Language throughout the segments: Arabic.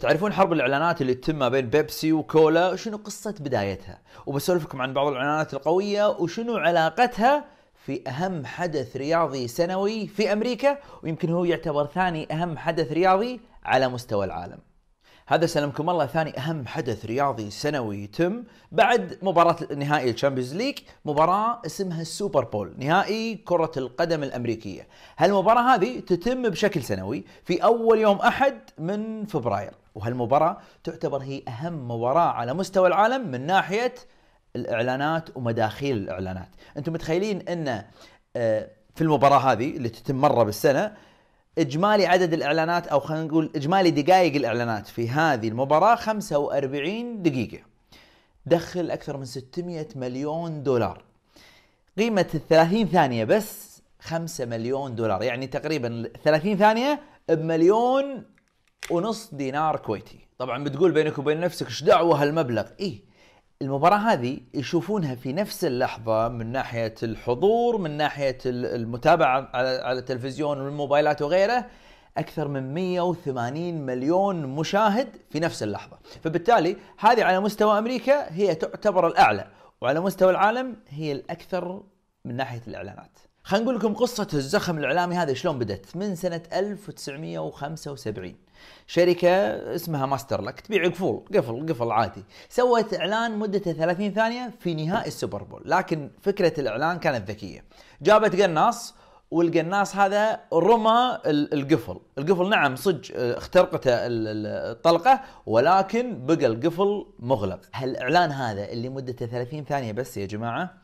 تعرفون حرب الاعلانات اللي تتم ما بين بيبسي وكولا شنو قصه بدايتها وبسولفكم عن بعض الاعلانات القويه وشنو علاقتها في اهم حدث رياضي سنوي في امريكا ويمكن هو يعتبر ثاني اهم حدث رياضي على مستوى العالم هذا سلمكم الله ثاني اهم حدث رياضي سنوي يتم بعد مباراه نهائي الشامبيونز ليج مباراه اسمها السوبر بول نهائي كره القدم الامريكيه هالمباراه هذه تتم بشكل سنوي في اول يوم احد من فبراير وهالمباراة تعتبر هي أهم مباراة على مستوى العالم من ناحية الإعلانات ومداخيل الإعلانات أنتم متخيلين أن آه، في المباراة هذه اللي تتم مرة بالسنة إجمالي عدد الإعلانات أو خلينا نقول إجمالي دقائق الإعلانات في هذه المباراة 45 دقيقة دخل أكثر من 600 مليون دولار قيمة ال 30 ثانية بس 5 مليون دولار يعني تقريبا 30 ثانية بمليون ونص دينار كويتي طبعا بتقول بينك وبين نفسك ايش دعوه هالمبلغ اي المباراة هذه يشوفونها في نفس اللحظة من ناحية الحضور من ناحية المتابعة على التلفزيون والموبايلات وغيره أكثر من 180 مليون مشاهد في نفس اللحظة فبالتالي هذه على مستوى أمريكا هي تعتبر الأعلى وعلى مستوى العالم هي الأكثر من ناحيه الاعلانات. خلينا نقول لكم قصه الزخم الاعلامي هذا شلون بدأت من سنه 1975 شركه اسمها ماستر لك تبيع قفول قفل قفل عادي سوت اعلان مدته 30 ثانيه في نهائي السوبر بول لكن فكره الاعلان كانت ذكيه جابت قناص والقناص هذا رمى القفل القفل نعم صدق آه، اخترقته الطلقه ولكن بقى القفل مغلق هالاعلان هذا اللي مدته 30 ثانيه بس يا جماعه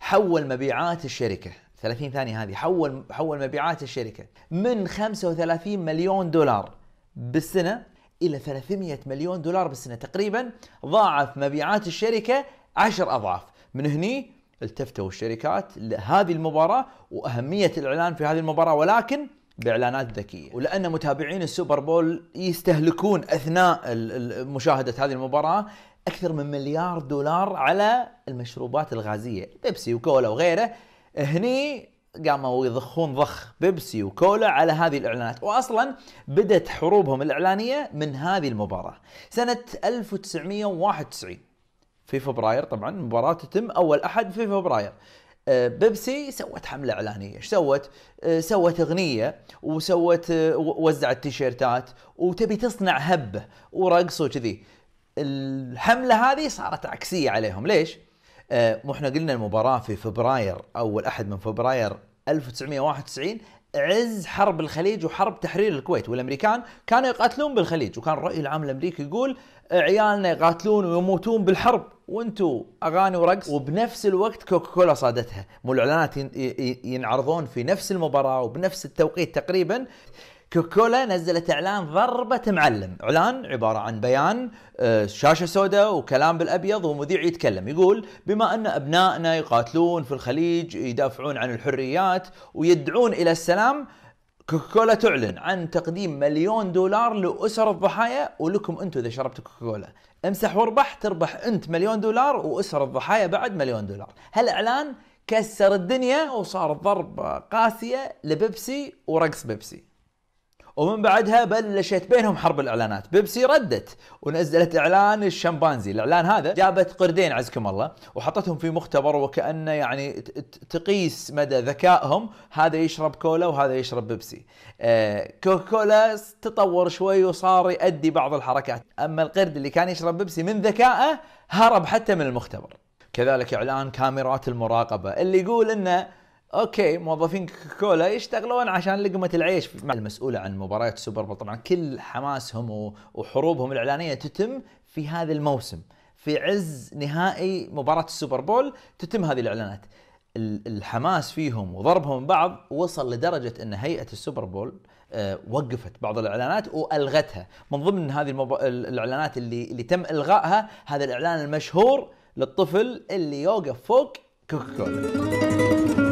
حول مبيعات الشركه 30 ثانيه هذه حول حول مبيعات الشركه من 35 مليون دولار بالسنه الى 300 مليون دولار بالسنه تقريبا ضاعف مبيعات الشركه 10 اضعاف من هني التفتوا الشركات لهذه المباراه واهميه الاعلان في هذه المباراه ولكن باعلانات ذكيه ولان متابعين السوبر بول يستهلكون اثناء مشاهده هذه المباراه اكثر من مليار دولار على المشروبات الغازيه بيبسي وكولا وغيره هني قاموا يضخون ضخ بيبسي وكولا على هذه الاعلانات واصلا بدت حروبهم الاعلانيه من هذه المباراه سنه 1991 في فبراير طبعا المباراه تتم اول احد في فبراير أه، بيبسي سوت حمله اعلانيه ايش سوت أه، سوت اغنيه وسوت أه، وزعت تيشيرتات وتبي تصنع هبه ورقص وكذي الحمله هذه صارت عكسيه عليهم ليش؟ آه، مو احنا قلنا المباراه في فبراير اول احد من فبراير 1991 عز حرب الخليج وحرب تحرير الكويت والامريكان كانوا يقاتلون بالخليج وكان الراي العام الامريكي يقول عيالنا يقاتلون ويموتون بالحرب وانتو اغاني ورقص وبنفس الوقت كوكاكولا صادتها مو الاعلانات ينعرضون في نفس المباراه وبنفس التوقيت تقريبا كوكولا نزلت اعلان ضربه معلم اعلان عباره عن بيان آه، شاشه سوداء وكلام بالابيض ومذيع يتكلم يقول بما ان ابنائنا يقاتلون في الخليج يدافعون عن الحريات ويدعون الى السلام كوكولا تعلن عن تقديم مليون دولار لاسر الضحايا ولكم انتم اذا شربتوا كوكولا امسح واربح تربح انت مليون دولار واسر الضحايا بعد مليون دولار هالاعلان كسر الدنيا وصار ضربه قاسيه لبيبسي ورقص بيبسي ومن بعدها بلشت بينهم حرب الاعلانات بيبسي ردت ونزلت اعلان الشمبانزي الاعلان هذا جابت قردين عزكم الله وحطتهم في مختبر وكانه يعني تقيس مدى ذكائهم هذا يشرب كولا وهذا يشرب بيبسي آه كوكولا تطور شوي وصار يؤدي بعض الحركات اما القرد اللي كان يشرب بيبسي من ذكائه هرب حتى من المختبر كذلك اعلان كاميرات المراقبه اللي يقول انه اوكي موظفين كولا يشتغلون عشان لقمه العيش مع المسؤوله عن مباريات السوبر بول طبعا كل حماسهم وحروبهم الاعلانيه تتم في هذا الموسم في عز نهائي مباراه السوبر بول تتم هذه الاعلانات الحماس فيهم وضربهم بعض وصل لدرجه ان هيئه السوبر بول آه، وقفت بعض الاعلانات والغتها من ضمن هذه المب... الاعلانات اللي اللي تم الغائها هذا الاعلان المشهور للطفل اللي يوقف فوق كوكا كولا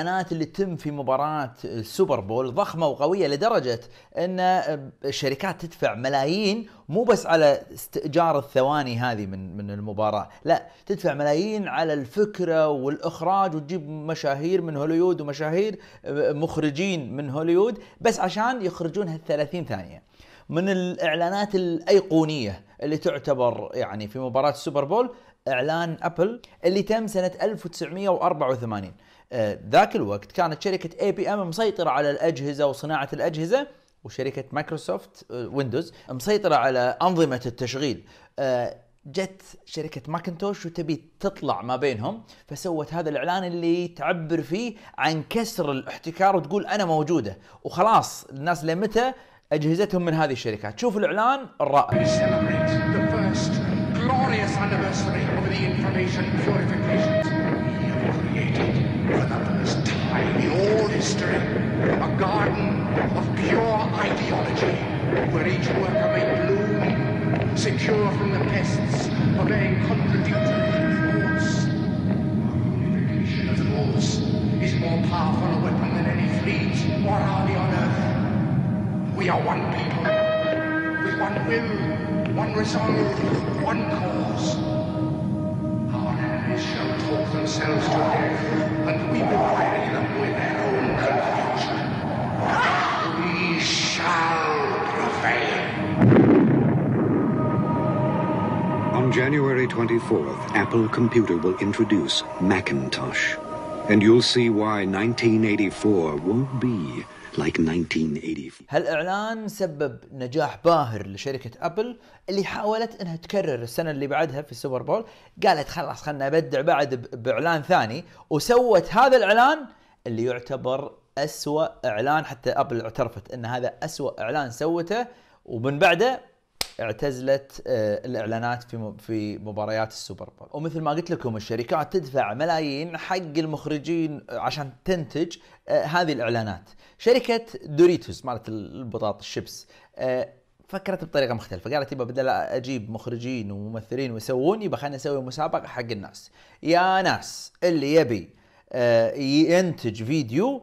الاعلانات اللي تتم في مباراه السوبر بول ضخمه وقويه لدرجه ان الشركات تدفع ملايين مو بس على استئجار الثواني هذه من من المباراه، لا تدفع ملايين على الفكره والاخراج وتجيب مشاهير من هوليوود ومشاهير مخرجين من هوليوود بس عشان يخرجونها 30 ثانيه. من الاعلانات الايقونيه اللي تعتبر يعني في مباراه السوبر بول اعلان ابل اللي تم سنه 1984 آه، ذاك الوقت كانت شركه اي بي ام مسيطره على الاجهزه وصناعه الاجهزه وشركه مايكروسوفت آه، ويندوز مسيطره على انظمه التشغيل آه، جت شركة ماكنتوش وتبي تطلع ما بينهم فسوت هذا الإعلان اللي تعبر فيه عن كسر الاحتكار وتقول أنا موجودة وخلاص الناس لمتى أجهزتهم من هذه الشركات شوف الإعلان الرائع glorious anniversary of the information purifications we have created for the first time in all history a garden of pure ideology where each worker may bloom, secure from the pests, obeying contradictory Our Unification, of course, is more powerful a weapon than any fleet or army on earth. We are one people one will, one resolve, one cause. Our enemies shall talk themselves to death, and we will bury them with their own confusion. We shall prevail. On January 24th, Apple Computer will introduce Macintosh. And you'll see why 1984 won't be like 1980 هالإعلان سبب نجاح باهر لشركة أبل اللي حاولت أنها تكرر السنة اللي بعدها في السوبر بول قالت خلاص خلنا نبدع بعد بإعلان ثاني وسوت هذا الإعلان اللي يعتبر أسوأ إعلان حتى أبل اعترفت أن هذا أسوأ إعلان سوته ومن بعده اعتزلت آه، الاعلانات في في مباريات السوبر بول ومثل ما قلت لكم الشركات تدفع ملايين حق المخرجين آه، عشان تنتج آه، هذه الاعلانات شركه دوريتوس مالت البطاط الشيبس فكرت بطريقه مختلفه قالت يبا بدل اجيب مخرجين وممثلين ويسوون يبا خلينا نسوي مسابقه حق الناس يا ناس اللي يبي ينتج فيديو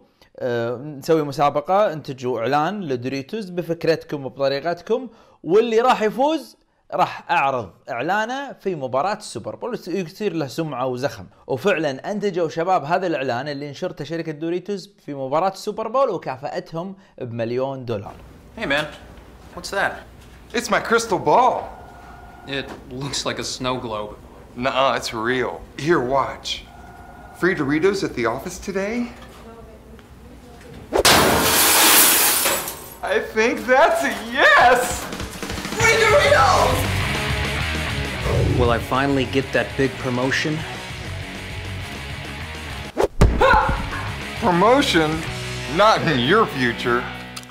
نسوي مسابقه انتجوا اعلان لدوريتوس بفكرتكم وبطريقتكم واللي راح يفوز راح اعرض اعلانه في مباراه السوبر بول يصير له سمعه وزخم وفعلا انتجوا شباب هذا الاعلان اللي نشرته شركه دوريتوز في مباراه السوبر بول وكافاتهم بمليون دولار. Hey man, what's that? It's my crystal ball. It looks like a snow globe. Nah, uh it's real. Here, watch. Free Doritos at the office today? I think that's a yes! Will I finally get that big promotion? Promotion? Not in your future.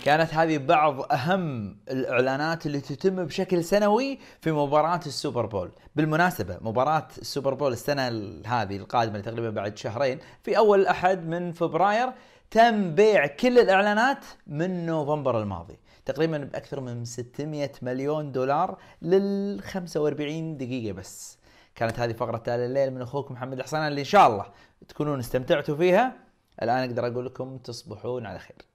كانت هذه بعض اهم الاعلانات اللي تتم بشكل سنوي في مباراه السوبر بول، بالمناسبه مباراه السوبر بول السنه هذه القادمه تقريبا بعد شهرين في اول احد من فبراير تم بيع كل الاعلانات من نوفمبر الماضي تقريبا باكثر من 600 مليون دولار لل 45 دقيقه بس كانت هذه فقره تالي الليل من اخوكم محمد الحصان اللي ان شاء الله تكونون استمتعتوا فيها الان اقدر اقول لكم تصبحون على خير